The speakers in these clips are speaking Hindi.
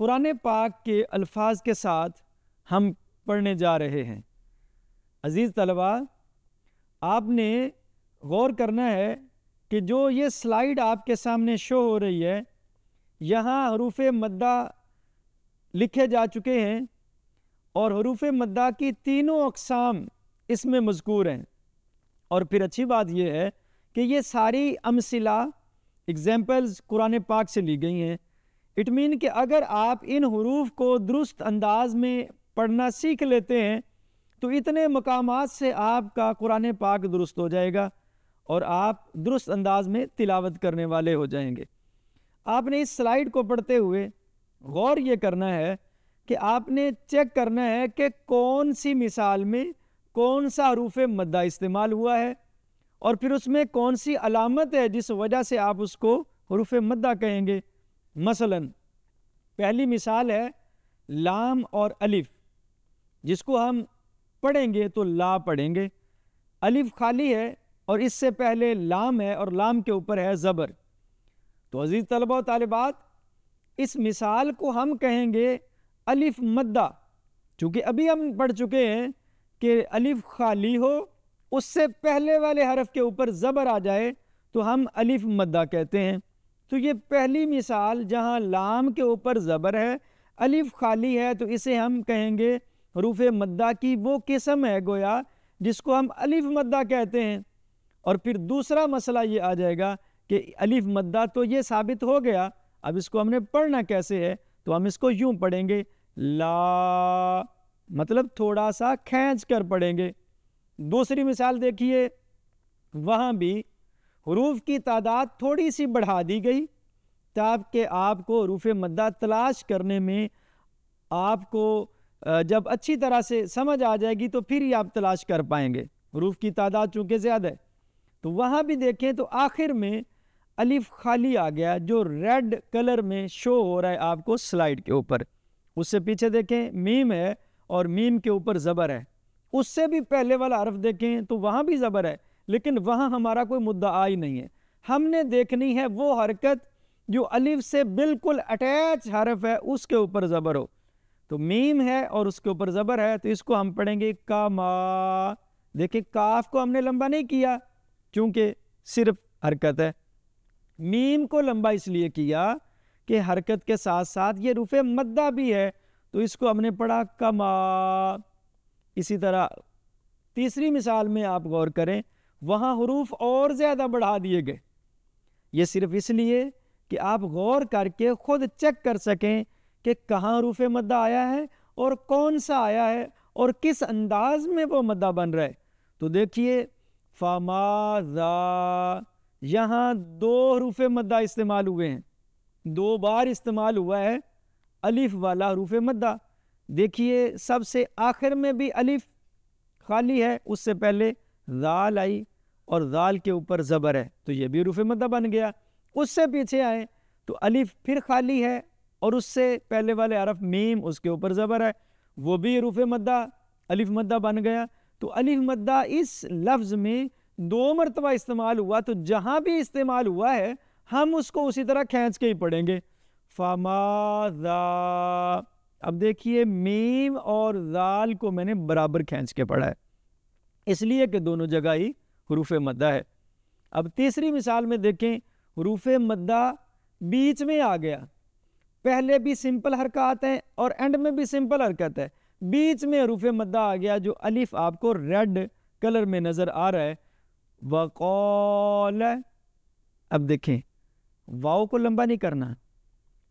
कुरान पाक के अल्फाज के साथ हम पढ़ने जा रहे हैं अज़ीज़ तलबा आपने गौर करना है कि जो ये स्लाइड आपके सामने शो हो रही है यहाँ हरूफ मद्दा लिखे जा चुके हैं और हरूफ मद्दा की तीनों अकसाम इसमें मजकूर हैं और फिर अच्छी बात यह है कि ये सारी अमसिला एग्ज़ाम्पल्स कुरान पाक से ली गई हैं इट मीन कि अगर आप इन हरूफ को दुरुस्त अंदाज में पढ़ना सीख लेते हैं तो इतने मकाम से आपका कुरान पाक दुरुस्त हो जाएगा और आप दुरुस्त अंदाज में तिलावत करने वाले हो जाएंगे आपने इस स्लाइड को पढ़ते हुए गौर ये करना है कि आपने चेक करना है कि कौन सी मिसाल में कौन सा हरूफ मद्दा इस्तेमाल हुआ है और फिर उसमें कौन सी अलामत है जिस वजह से आप उसको हरूफ मद्दा कहेंगे मसलन पहली मिसाल है लाम और अलिफ जिसको हम पढ़ेंगे तो ला पढ़ेंगे अलिफ खाली है और इससे पहले लाम है और लाम के ऊपर है ज़बर तो अजीज़ तलबा और तालबात इस मिसाल को हम कहेंगे अलिफ मद्दा चूँकि अभी हम पढ़ चुके हैं कि अलिफ खाली हो उससे पहले वाले हरफ के ऊपर ज़बर आ जाए तो हम अलिफ मद्दा कहते हैं तो ये पहली मिसाल जहाँ लाम के ऊपर ज़बर है अलिफ खाली है तो इसे हम कहेंगे हरूफ मद्दा की वो किस्म है गोया जिसको हम अलिफ मद्दा कहते हैं और फिर दूसरा मसला ये आ जाएगा कि अलिफ मद्दा तो ये साबित हो गया अब इसको हमने पढ़ना कैसे है तो हम इसको यूँ पढ़ेंगे ला मतलब थोड़ा सा खींच कर पढ़ेंगे दूसरी मिसाल देखिए वहाँ भी हरूफ की तादाद थोड़ी सी बढ़ा दी गई ताकि आपको रूफ़ मद्दा तलाश करने में आपको जब अच्छी तरह से समझ आ जाएगी तो फिर ही आप तलाश कर पाएंगे रूफ़ की तादाद चूँकि ज़्यादा है तो वहाँ भी देखें तो आखिर में अलिफ खाली आ गया जो रेड कलर में शो हो रहा है आपको स्लाइड के ऊपर उससे पीछे देखें मीम है और मीम के ऊपर ज़बर है उससे भी पहले वाला अरफ़ देखें तो वहाँ भी ज़बर है लेकिन वहाँ हमारा कोई मुद्दा आ ही नहीं है हमने देखनी है वो हरकत जो अलिफ से बिल्कुल अटैच हरफ है उसके ऊपर ज़बर हो तो मीम है और उसके ऊपर ज़बर है तो इसको हम पढ़ेंगे कामा देखिए काफ को हमने लंबा नहीं किया क्योंकि सिर्फ हरकत है मीम को लंबा इसलिए किया कि हरकत के साथ साथ ये रुफ़ मद्दा भी है तो इसको हमने पढ़ा कमा इसी तरह तीसरी मिसाल में आप गौर करें वहाँ हरूफ और ज़्यादा बढ़ा दिए गए ये सिर्फ इसलिए कि आप गौर करके ख़ुद चेक कर सकें कि कहाँ रूफ मद्दा आया है और कौन सा आया है और किस अंदाज में वो मद्दा बन रहा है तो देखिए फमाजा यहाँ दो हरूफ मद्दा इस्तेमाल हुए हैं दो बार इस्तेमाल हुआ है अलिफ वाला हरूफ मद्दा देखिए सबसे आखिर में भी अलिफ खाली है उससे पहले जाल आई और दाल के ऊपर ज़बर है तो ये भी रूफ़ मदा बन गया उससे पीछे आए तो अलिफ फिर खाली है और उससे पहले वाले अरफ मीम उसके ऊपर ज़बर है वो भी रूफ़ मद्दा अलिफ मद्दा बन गया तो अलिफ मद्दा इस लफ्ज़ में दो मरतबा इस्तेमाल हुआ तो जहाँ भी इस्तेमाल हुआ है हम उसको उसी तरह खींच के ही पढ़ेंगे फमा अब देखिए मीम और दाल को मैंने बराबर खींच के पढ़ा है इसलिए कि दोनों जगह ही हरूफ मद्दा है अब तीसरी मिसाल में देखें हरूफ मद्दा बीच में आ गया पहले भी सिंपल हरकत है और एंड में भी सिंपल हरकत है बीच में हरूफ मद्दा आ गया जो अलिफ आपको रेड कलर में नज़र आ रहा है वकौल अब देखें वाओ को लंबा नहीं करना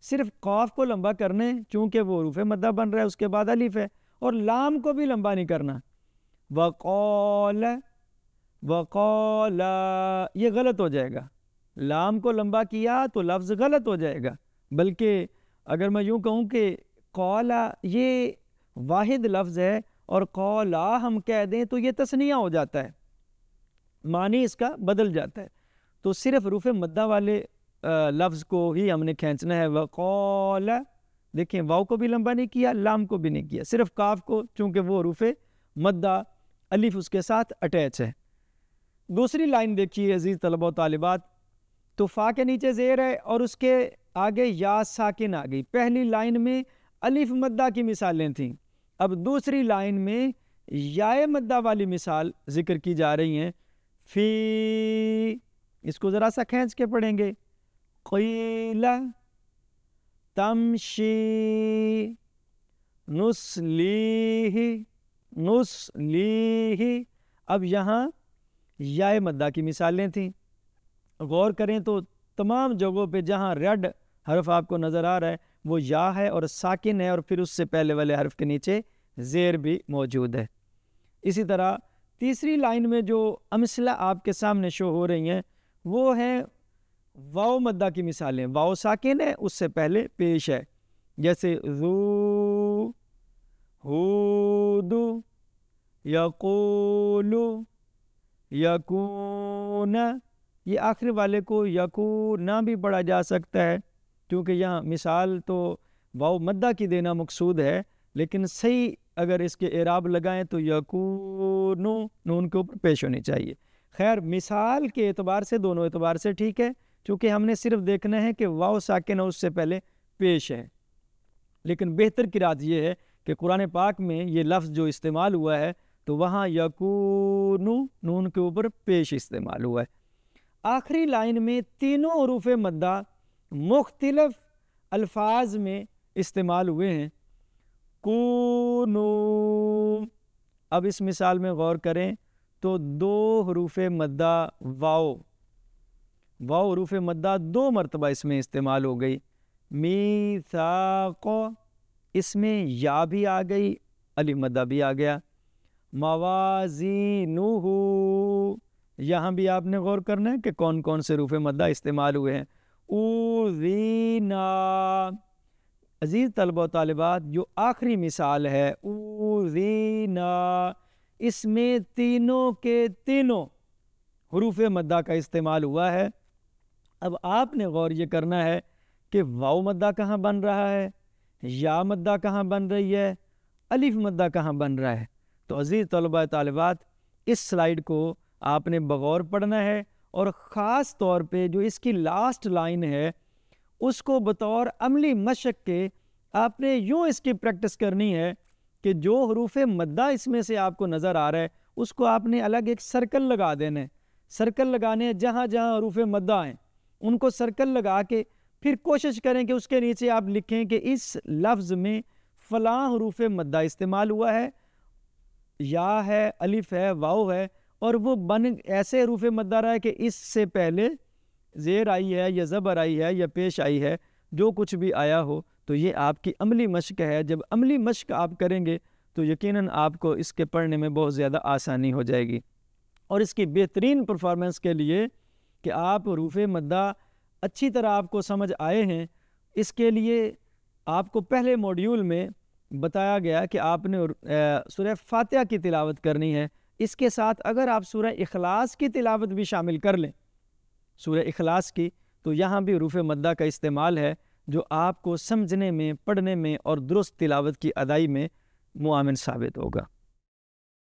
सिर्फ खौफ को लंबा करने चूँकि वो हरूफ मद्दा बन रहा है उसके बाद अलिफ है और लाम को भी लंबा नहीं करना वकौल वकौला ये गलत हो जाएगा लाम को लंबा किया तो लफ्ज़ गलत हो जाएगा बल्कि अगर मैं यूँ कहूँ कि कौला ये वाहिद लफ्ज़ है और कौला हम कह दें तो ये तस्निया हो जाता है मानी इसका बदल जाता है तो सिर्फ रूफ मद्दा वाले लफ्ज़ को ही हमने खींचना है वकौला देखें वाव को भी लंबा नहीं किया लाम को भी नहीं किया सिर्फ काफ को चूँकि वो रूफ मद्दा अलिफ उसके साथ अटैच है दूसरी लाइन देखिए अजीज़ तलबा तालिबात तूफा के नीचे ज़ेर है और उसके आगे या साकिन आ गई पहली लाइन में अलिफ मद्दा की मिसालें थीं अब दूसरी लाइन में या मद्दा वाली मिसाल ज़िक्र की जा रही हैं फ़ी इसको ज़रा सा खींच के पढ़ेंगे क़ीला तमशी नुस्ली नुस्ली अब यहाँ या मद्दा की मिसालें थीं गौर करें तो तमाम जगहों पे जहाँ रेड हरफ आपको नज़र आ रहा है वो या है और साकिन है और फिर उससे पहले वाले हरफ के नीचे ज़ेर भी मौजूद है इसी तरह तीसरी लाइन में जो अमसला आपके सामने शो हो रही हैं वो हैं वाओ मद्दा की मिसालें वाओ साकिन है उससे पहले पेश है जैसे रू हूदू यकोलू यकून ये आखिरी वाले को यकूना भी पढ़ा जा सकता है क्योंकि यहाँ मिसाल तो वाव मद्दा की देना मकसूद है लेकिन सही अगर इसके एराब लगाएं तो यकूनो नून के ऊपर पेश होनी चाहिए खैर मिसाल के एतबार से दोनों एतबार से ठीक है क्योंकि हमने सिर्फ देखना है कि वाव साकिन उससे पहले पेश है लेकिन बेहतर किरात यह है कि कुरान पाक में ये लफ्ज़ जो इस्तेमाल हुआ है तो वहाँ यकूनु नून के ऊपर पेश इस्तेमाल हुआ है आखिरी लाइन में तीनों हरूफ मद्दा मुख्तलफ अल्फाज में इस्तेमाल हुए हैं कूनू अब इस मिसाल में गौर करें तो दो हरूफ मद्दा वाओ वाओ हरूफ मद्दा दो मरतबा इसमें इस्तेमाल हो गई मी इसमें या भी आ गई अली मद्दा भी आ गया मवाजीनूहू यहाँ भी आपने गौर करना है कि कौन कौन से रूफ़ मद्दा इस्तेमाल हुए हैं उजीना अज़ीज़ तलबा तलबात जो आखिरी मिसाल है उजीना इसमें तीनों के तीनों हरूफ मद्दा का इस्तेमाल हुआ है अब आपने गौर ये करना है कि वाव मद्दा कहाँ बन रहा है या मद्दा कहाँ बन रही है अलिफ मद्दा कहाँ बन रहा है तो अज़ीज़ तलबा तलबात इस स्लाइड को आपने बगौर पढ़ना है और ख़ास तौर पे जो इसकी लास्ट लाइन है उसको बतौर अमली मशक के आपने यूँ इसकी प्रैक्टिस करनी है कि जो हरूफ मद्दा इसमें से आपको नज़र आ रहा है उसको आपने अलग एक सर्कल लगा देना है सर्कल लगाने हैं जहाँ जहाँ हरूफ मद्दा हैं उनको सर्कल लगा के फिर कोशिश करें कि उसके नीचे आप लिखें कि इस लफ्ज़ में फ़लाँ हरूफ मद्दा इस्तेमाल हुआ है या है अलिफ है वाओ है और वो बन ऐसे रूफ मद्दार रहा है कि इससे पहले जेर आई है या ज़बर आई है या पेश आई है जो कुछ भी आया हो तो ये आपकी अमली मशक है जब अमली मशक आप करेंगे तो यकीनन आपको इसके पढ़ने में बहुत ज़्यादा आसानी हो जाएगी और इसकी बेहतरीन परफॉर्मेंस के लिए कि आप रूफ मद्दा अच्छी तरह आपको समझ आए हैं इसके लिए आपको पहले मॉड्यूल में बताया गया कि आपने सूर्य फातिहा की तिलावत करनी है इसके साथ अगर आप सूर्य इखलास की तिलावत भी शामिल कर लें सूर्य इखलास की तो यहाँ भी रूफ़ मद्दा का इस्तेमाल है जो आपको समझने में पढ़ने में और दुरुस्त तिलावत की अदाई में मुआमिन साबित होगा